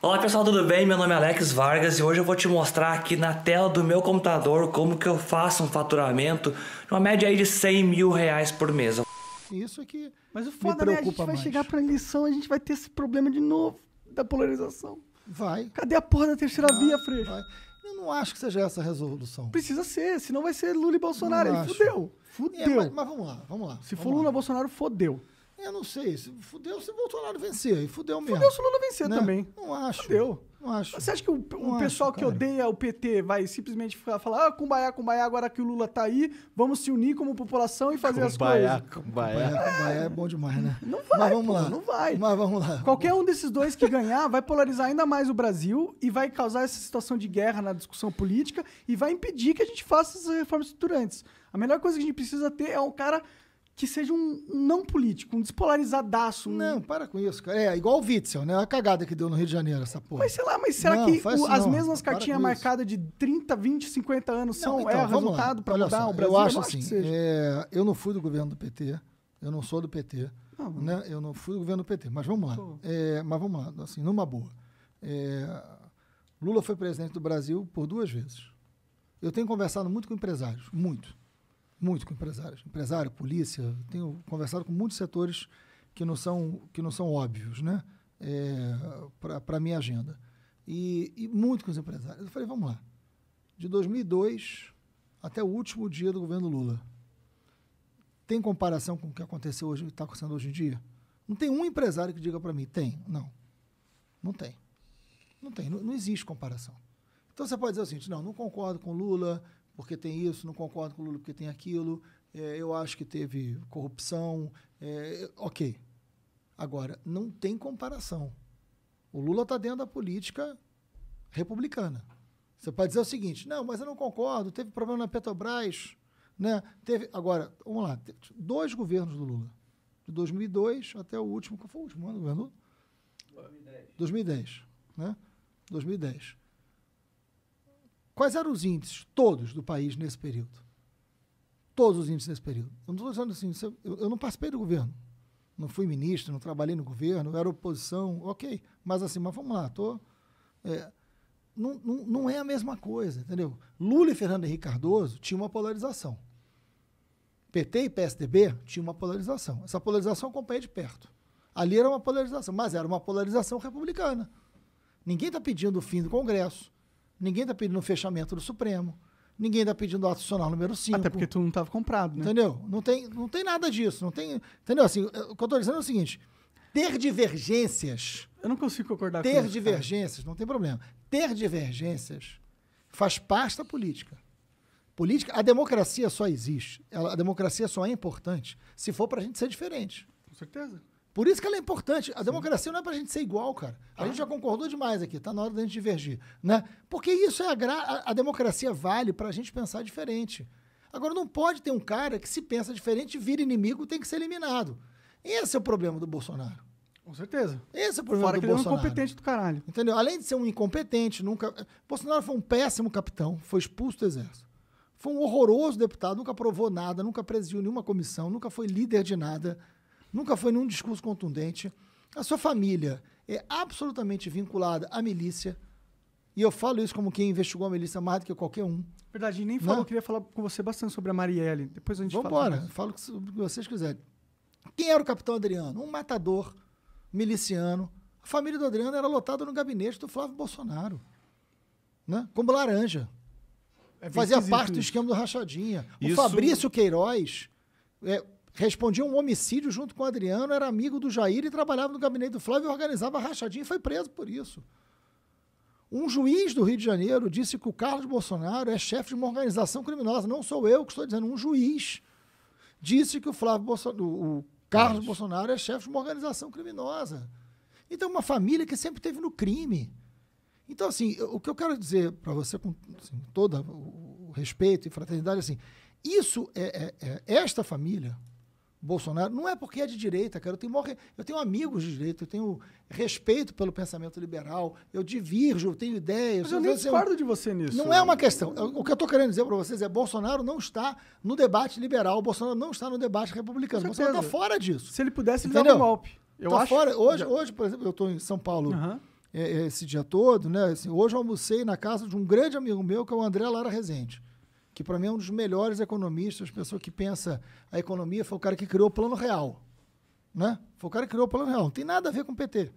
Olá pessoal, tudo bem? Meu nome é Alex Vargas e hoje eu vou te mostrar aqui na tela do meu computador como que eu faço um faturamento de uma média aí de 100 mil reais por mês. Isso aqui é Mas o foda, me né? A gente vai mais. chegar pra lição, a gente vai ter esse problema de novo da polarização. vai, Cadê a porra da terceira via, Freixo? vai. Eu não acho que seja essa a resolução. Precisa ser, senão vai ser Lula e Bolsonaro. Não Ele acho. fudeu. É, Fudeu. mas, mas vamos lá, vamos lá. Se for vamos Lula Bolsonaro, fodeu. Eu não sei. Se fudeu se o Bolsonaro vencer. E fudeu mesmo. Fudeu se o Lula vencer né? também. Não acho. Fudeu. Não acho. Você acha que o, o pessoal acho, que odeia o PT vai simplesmente falar, ah, cumbaiá, cumbaiá, agora que o Lula tá aí, vamos se unir como população e fazer cumbaiá, as coisas. Cumbaiá, cumbaiá. Cumbaiá é bom demais, né? Não vai, Mas vamos pô, lá. não vai. Mas vamos lá. Qualquer um desses dois que ganhar vai polarizar ainda mais o Brasil e vai causar essa situação de guerra na discussão política e vai impedir que a gente faça essas reformas estruturantes. A melhor coisa que a gente precisa ter é um cara que seja um não político, um despolarizadaço. Um... Não, para com isso, cara. É, igual o Witzel, né? A cagada que deu no Rio de Janeiro, essa porra. Mas sei lá, mas será não, que o, as mesmas cartinhas marcadas de 30, 20, 50 anos não, são é, então, é resultado para mudar só, o Brasil? Eu acho eu assim, acho é, eu não fui do governo do PT, eu não sou do PT, ah, né? Eu não fui do governo do PT, mas vamos lá. É, mas vamos lá, assim, numa boa. É, Lula foi presidente do Brasil por duas vezes. Eu tenho conversado muito com empresários, muito. Muito com empresários. Empresário, polícia. Tenho conversado com muitos setores que não são, que não são óbvios, né? É, Para a minha agenda. E, e muito com os empresários. Eu falei, vamos lá. De 2002 até o último dia do governo Lula. Tem comparação com o que aconteceu hoje, está acontecendo hoje em dia? Não tem um empresário que diga para mim, tem. Não. Não tem. Não tem. Não, não existe comparação. Então você pode dizer o seguinte: não, não concordo com Lula, porque tem isso, não concordo com o Lula porque tem aquilo, é, eu acho que teve corrupção, é, ok. Agora, não tem comparação. O Lula está dentro da política republicana. Você pode dizer o seguinte, não, mas eu não concordo, teve problema na Petrobras, né? Teve, agora, vamos lá, dois governos do Lula, de 2002 até o último, que foi o último ano né, do governo? 2010. 2010, né? 2010. Quais eram os índices? Todos do país nesse período. Todos os índices nesse período. Eu não estou dizendo assim, é, eu, não participei do governo. Não fui ministro, não trabalhei no governo, era oposição, ok. Mas assim, mas vamos lá, tô, é, não, não, não é a mesma coisa, entendeu? Lula e Fernando Henrique Cardoso tinham uma polarização. PT e PSDB tinham uma polarização. Essa polarização acompanha de perto. Ali era uma polarização, mas era uma polarização republicana. Ninguém está pedindo o fim do Congresso. Ninguém está pedindo o fechamento do Supremo. Ninguém está pedindo o ato adicional número 5. Até porque tu não estava comprado, né? Entendeu? Não tem, não tem nada disso. Não tem, entendeu? Assim, o que eu estou dizendo é o seguinte: ter divergências. Eu não consigo concordar ter com Ter divergências, cara. não tem problema. Ter divergências faz parte da política. Política, a democracia só existe. Ela, a democracia só é importante se for para a gente ser diferente. Com certeza. Por isso que ela é importante. A democracia não é para a gente ser igual, cara. A ah. gente já concordou demais aqui, tá na hora da gente divergir, né? Porque isso é a gra... a democracia vale para a gente pensar diferente. Agora não pode ter um cara que se pensa diferente, vira inimigo, tem que ser eliminado. Esse é o problema do Bolsonaro. Com certeza. Esse é o problema Fora do que Bolsonaro. Ele é um incompetente do caralho. Entendeu? Além de ser um incompetente, nunca Bolsonaro foi um péssimo capitão, foi expulso do exército. Foi um horroroso deputado, nunca aprovou nada, nunca presidiu nenhuma comissão, nunca foi líder de nada nunca foi num discurso contundente. A sua família é absolutamente vinculada à milícia. E eu falo isso como quem investigou a milícia mais do que qualquer um. Verdade, nem falou, Não? Né? eu queria falar com você bastante sobre a Marielle. Depois a gente Vamos fala. Vambora, falo o que vocês quiserem. Quem era o capitão Adriano? Um matador miliciano. A família do Adriano era lotada no gabinete do Flávio Bolsonaro. Né? Como laranja. É Fazia parte isso. do esquema do Rachadinha. Isso... O Fabrício Queiroz. É, respondia um homicídio junto com o Adriano, era amigo do Jair e trabalhava no gabinete do Flávio e organizava rachadinha e foi preso por isso. Um juiz do Rio de Janeiro disse que o Carlos Bolsonaro é chefe de uma organização criminosa. Não sou eu que estou dizendo, um juiz disse que o Flávio Bolsonaro, o Carlos Mas... Bolsonaro é chefe de uma organização criminosa. Então, uma família que sempre teve no crime. Então, assim, o que eu quero dizer para você, com assim, todo o respeito e fraternidade, assim, isso é, é, é esta família, Bolsonaro. Não é porque é de direita, cara. Eu tenho, maior, eu tenho amigos de direita, eu tenho respeito pelo pensamento liberal, eu divirjo, eu tenho ideias. Mas eu nem discordo de você nisso. Não é né? uma questão. O que eu estou querendo dizer para vocês é Bolsonaro não está no debate liberal, Bolsonaro não está no debate republicano. Bolsonaro está fora disso. Se ele pudesse, ele daria um golpe. Eu tá acho... fora. Hoje, hoje, por exemplo, eu estou em São Paulo. Uhum. Esse dia todo, né? Assim, hoje eu almocei na casa de um grande amigo meu, que é o André Lara Rezende que para mim é um dos melhores economistas, pessoa que pensa a economia, foi o cara que criou o Plano Real. Né? Foi o cara que criou o Plano Real. Não tem nada a ver com o PT.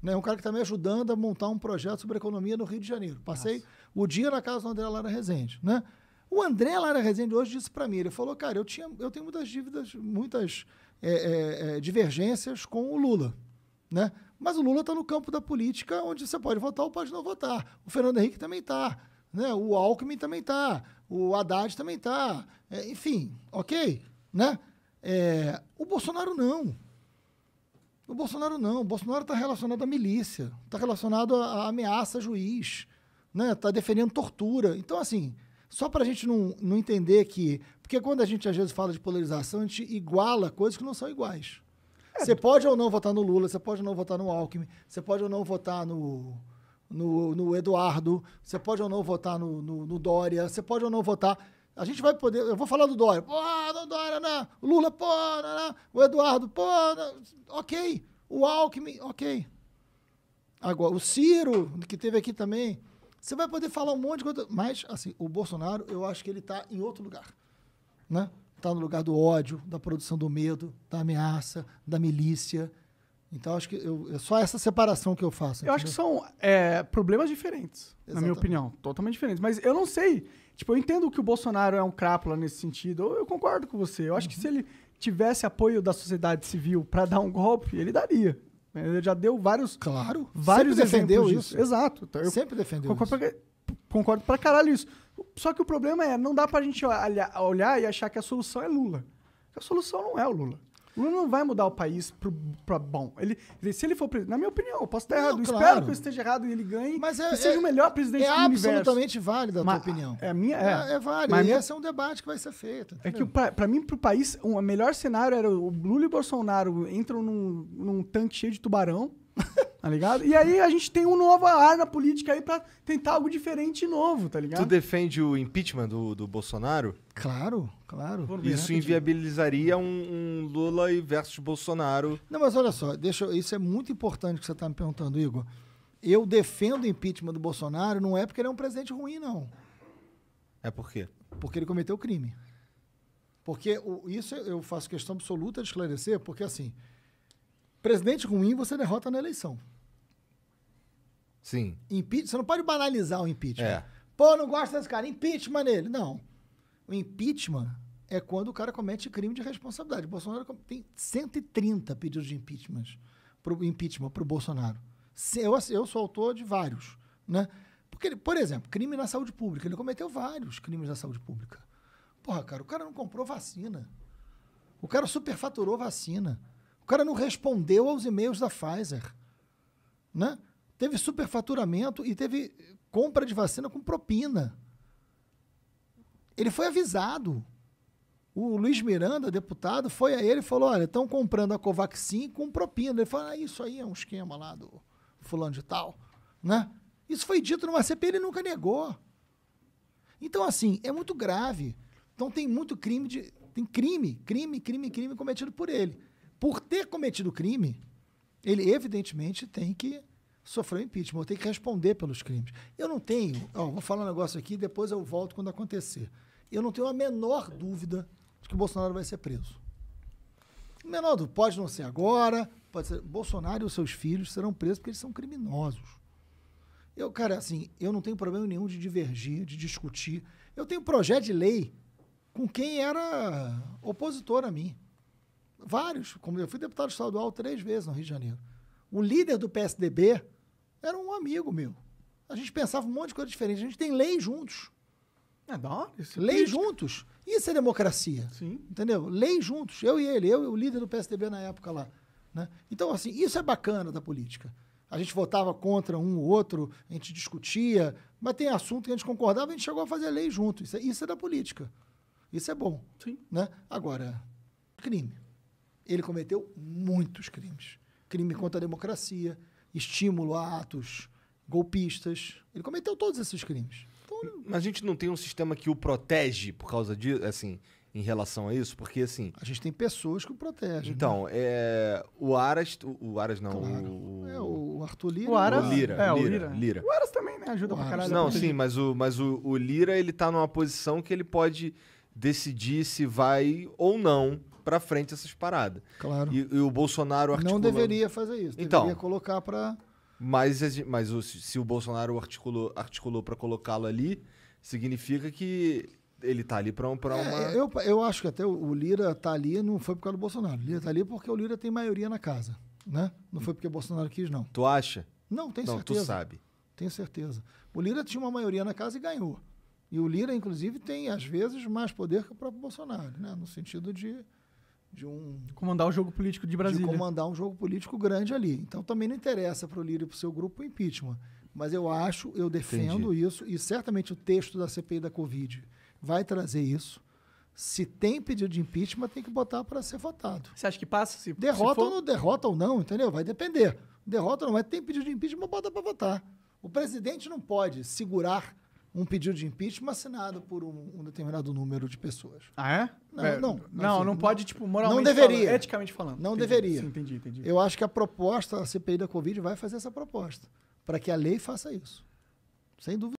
Né? Um cara que está me ajudando a montar um projeto sobre economia no Rio de Janeiro. Passei Nossa. o dia na casa do André Lara Rezende. Né? O André Lara Rezende hoje disse para mim, ele falou, cara, eu, tinha, eu tenho muitas dívidas, muitas é, é, divergências com o Lula. Né? Mas o Lula está no campo da política, onde você pode votar ou pode não votar. O Fernando Henrique também está. Né? O Alckmin também está. O Haddad também está. É, enfim, ok? Né? É, o Bolsonaro não. O Bolsonaro não. O Bolsonaro está relacionado à milícia, está relacionado à, ameaça a juiz, está né? Tá defendendo tortura. Então, assim, só para a gente não, não entender que. Porque quando a gente às vezes fala de polarização, a gente iguala coisas que não são iguais. É. Você pode ou não votar no Lula, você pode ou não votar no Alckmin, você pode ou não votar no, no, no Eduardo, você pode ou não votar no, no, no, Dória, você pode ou não votar. A gente vai poder. Eu vou falar do Dória. Pô, não, Dória, não. Né? Lula, pô, não, né, não. Né? O Eduardo, pô, não. ok. O Alckmin, ok. Agora, o Ciro, que teve aqui também, você vai poder falar um monte de coisa. Mas, assim, o Bolsonaro, eu acho que ele está em outro lugar. Né? Está no lugar do ódio, da produção do medo, da ameaça, da milícia. Então, acho que eu, é só essa separação que eu faço. Entendeu? Eu acho que são é, problemas diferentes, Exatamente. na minha opinião. Totalmente diferentes. Mas eu não sei. Tipo, eu entendo que o Bolsonaro é um crápula nesse sentido. Eu, eu concordo com você. Eu acho uhum. que se ele tivesse apoio da sociedade civil para dar um golpe, ele daria. Ele já deu vários. Claro. Vários sempre defendeu isso. Exato. Então, eu sempre defendeu concordo isso. Pra, concordo pra caralho isso. Só que o problema é, não dá pra gente olhar, olhar e achar que a solução é Lula. a solução não é o Lula. Lula não vai mudar o país pro, bom. Ele, se ele for presidente, na minha opinião, eu posso estar não, errado. Claro. Espero que eu esteja errado e ele ganhe Mas é, seja é, o melhor presidente é do universo. É absolutamente válida a tua opinião. É, é, minha, é. é, é Mas e minha... esse é um debate que vai ser feito. Entendeu? É que pra, pra mim, pro país, o melhor cenário era o Lula e o Bolsonaro entram num, num tanque cheio de tubarão Tá ligado? E aí a gente tem um nova arma política aí pra tentar algo diferente e novo, tá ligado? Tu defende o impeachment do, do Bolsonaro? Claro, claro. isso inviabilizaria um, um, Lula versus Bolsonaro. Não, mas olha só, deixa, isso é muito importante que você tá me perguntando, Igor. Eu defendo o impeachment do Bolsonaro não é porque ele é um presidente ruim, não. É por quê? Porque ele cometeu crime. Porque o, isso eu faço questão absoluta de esclarecer, porque assim, presidente ruim você derrota na eleição. Sim. Impeachment, você não pode banalizar o impeachment. É. Pô, não gosto desse cara, impeachment nele. Não. O impeachment é quando o cara comete crime de responsabilidade. O Bolsonaro tem 130 pedidos de impeachment pro, impeachment pro Bolsonaro. Eu, eu sou autor de vários, né? Porque, ele, por exemplo, crime na saúde pública. Ele cometeu vários crimes na saúde pública. Porra, cara, o cara não comprou vacina. O cara superfaturou vacina. O cara não respondeu aos e-mails da Pfizer. Né? Teve superfaturamento e teve compra de vacina com propina. Ele foi avisado. O Luiz Miranda, deputado, foi a ele e falou: olha, estão comprando a Covaxin com propina. Ele falou: ah, isso aí é um esquema lá do fulano de tal. Né? Isso foi dito numa CPI, ele nunca negou. Então, assim, é muito grave. Então tem muito crime de. Tem crime, crime, crime, crime cometido por ele. Por ter cometido crime, ele evidentemente tem que sofreu impeachment, eu tenho que responder pelos crimes. Eu não tenho, ó, vou falar um negócio aqui, depois eu volto quando acontecer. Eu não tenho a menor dúvida de que o Bolsonaro vai ser preso. Menor dúvida, pode não ser agora, pode ser. Bolsonaro e os seus filhos serão presos porque eles são criminosos. Eu, cara, assim, eu não tenho problema nenhum de divergir, de discutir. Eu tenho projeto de lei com quem era opositor a mim. Vários, como eu fui deputado estadual três vezes no Rio de Janeiro. O líder do PSDB, era um amigo meu. A gente pensava um monte de coisa diferente. A gente tem lei juntos. É da hora. É lei juntos. Isso é democracia. Sim. Entendeu? Lei juntos. Eu e ele, eu e o líder do PSDB na época lá. Né? Então, assim, isso é bacana da política. A gente votava contra um ou outro, a gente discutia, mas tem assunto que a gente concordava, a gente chegou a fazer lei junto. Isso é, isso é da política. Isso é bom. Sim. Né? Agora, crime. Ele cometeu muitos crimes. Crime contra a democracia, estímulo a atos golpistas. Ele cometeu todos esses crimes. Então, Mas a gente não tem um sistema que o protege por causa disso, assim, em relação a isso? Porque, assim... A gente tem pessoas que o protegem. Então, né? é, o Aras... O, o Aras não, claro. o... É, o Arthur Lira. O Aras... O Lira, é, o Lira. Lira. O Aras também, né? Ajuda o pra caralho. Não, sim, mas, o, mas o, o Lira, ele tá numa posição que ele pode decidir se vai ou não para frente essas paradas. Claro. E, e o Bolsonaro articulou... Não deveria fazer isso. Então. Deveria então, colocar para... Mas, mas se o Bolsonaro articulou articulou para colocá-lo ali, significa que ele tá ali para um, é, uma. É, eu, eu acho que até o Lira tá ali, não foi por causa do Bolsonaro. O Lira tá ali porque o Lira tem maioria na casa. Né? Não foi porque o Bolsonaro quis, não. Tu acha? Não, tem certeza. Não, tu sabe. Tenho certeza. O Lira tinha uma maioria na casa e ganhou. E o Lira, inclusive, tem, às vezes, mais poder que o próprio Bolsonaro, né? no sentido de de um comandar o jogo político de Brasília. De comandar um jogo político grande ali. Então também não interessa para o Lírio e para o seu grupo o impeachment, mas eu acho, eu defendo Entendi. isso e certamente o texto da CPI da Covid vai trazer isso. Se tem pedido de impeachment, tem que botar para ser votado. Você acha que passa? Se, derrota se for... ou não derrota ou não, entendeu? Vai depender. Derrota ou não, mas tem pedido de impeachment, bota para votar. O presidente não pode segurar um pedido de impeachment assinado por um, um determinado número de pessoas. Ah, é? Não, é, não, não, não, não, assim, pode, tipo, moralmente não deveria. Falando, eticamente falando. Não entendi, deveria. Sim, entendi, entendi. Eu acho que a proposta, a CPI da Covid vai fazer essa proposta, para que a lei faça isso. Sem dúvida.